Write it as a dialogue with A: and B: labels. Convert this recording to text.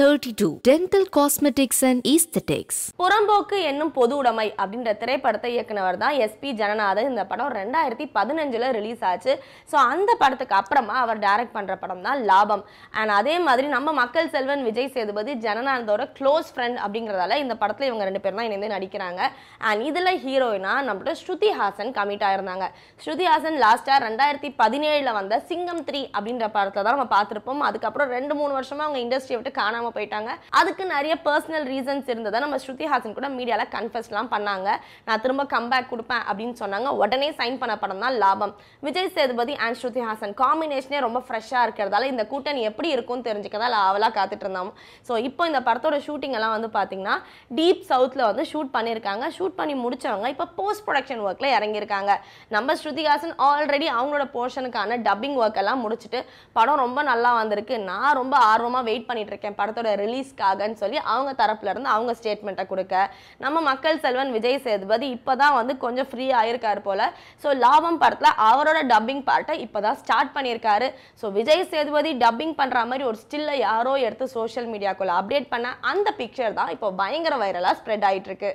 A: thirty two dental cosmetics and aesthetics Purampokku என்னும் பொது உடைமை அப்படின்ற திரைப்படத்தை இயக்குனவர் தான் எஸ்பி ஜனநாதன் இந்த படம் ரெண்டாயிரத்தி பதினஞ்சுல ரிலீஸ் ஆச்சு ஸோ அந்த படத்துக்கு அப்புறமா அவர் டைரக்ட் பண்ற படம் தான் லாபம் அண்ட் அதே மாதிரி நம்ம மக்கள் செல்வன் விஜய் சேதுபதி ஜனநாதனோட க்ளோஸ் ஃப்ரெண்ட் அப்படிங்கிறதால இந்த படத்துல இவங்க ரெண்டு பேரும் தான் இணைந்து நடிக்கிறாங்க அண்ட் இதுல ஹீரோயினா நம்மளோட ஸ்ருதி ஹாசன் கமிட் ஆயிருந்தாங்க ஸ்ருதி ஹாசன் லாஸ்டா ரெண்டாயிரத்தி பதினேழுல வந்த சிங்கம் த்ரீ அப்படின்ற படத்தை தான் நம்ம பார்த்துருப்போம் அதுக்கப்புறம் ரெண்டு மூணு வருஷமா அவங்க இண்டஸ்ட்ரியை விட்டு காணாம பண்ணாமல் போயிட்டாங்க அதுக்கு நிறைய பர்சனல் ரீசன்ஸ் இருந்ததை நம்ம ஸ்ருதி ஹாசன் கூட மீடியாவில் கன்ஃபெஸ்லாம் பண்ணாங்க நான் திரும்ப கம்பேக் கொடுப்பேன் அப்படின்னு சொன்னாங்க உடனே சைன் பண்ண படம் தான் லாபம் விஜய் சேதுபதி அண்ட் ஸ்ருதி ஹாசன் காம்பினேஷனே ரொம்ப ஃப்ரெஷ்ஷாக இருக்கிறதால இந்த கூட்டணி எப்படி இருக்கும்னு தெரிஞ்சுக்க தான் காத்துட்டு இருந்தோம் ஸோ இப்போ இந்த படத்தோட ஷூட்டிங் எல்லாம் வந்து பார்த்தீங்கன்னா டீப் சவுத்தில் வந்து ஷூட் பண்ணியிருக்காங்க ஷூட் பண்ணி முடிச்சவங்க இப்போ போஸ்ட் ப்ரொடக்ஷன் ஒர்க்கில் இறங்கியிருக்காங்க நம்ம ஸ்ருதி ஹாசன் ஆல்ரெடி அவங்களோட போர்ஷனுக்கான டப்பிங் ஒர்க் எல்லாம் முடிச்சுட்டு படம் ரொம்ப நல்லா வந்திருக்கு நான் ரொம்ப ஆர்வமாக வெயிட் பண்ணிட்டு இருக்கேன் படம் படத்தோட ரிலீஸ்க்காகன்னு சொல்லி அவங்க தரப்புல இருந்து அவங்க ஸ்டேட்மெண்ட்டை கொடுக்க நம்ம மக்கள் செல்வன் விஜய் சேதுபதி இப்போதான் வந்து கொஞ்சம் ஃப்ரீ ஆயிருக்காரு போல ஸோ லாபம் படத்தில் அவரோட டப்பிங் பார்ட்டை இப்போ தான் ஸ்டார்ட் பண்ணியிருக்காரு ஸோ விஜய் சேதுபதி டப்பிங் பண்ணுற மாதிரி ஒரு ஸ்டில்ல யாரோ எடுத்து சோஷியல் மீடியாக்குள்ளே அப்டேட் பண்ண அந்த பிக்சர் தான் இப்போ பயங்கர வைரலாக ஸ்ப்ரெட் ஆயிட்டு இருக்கு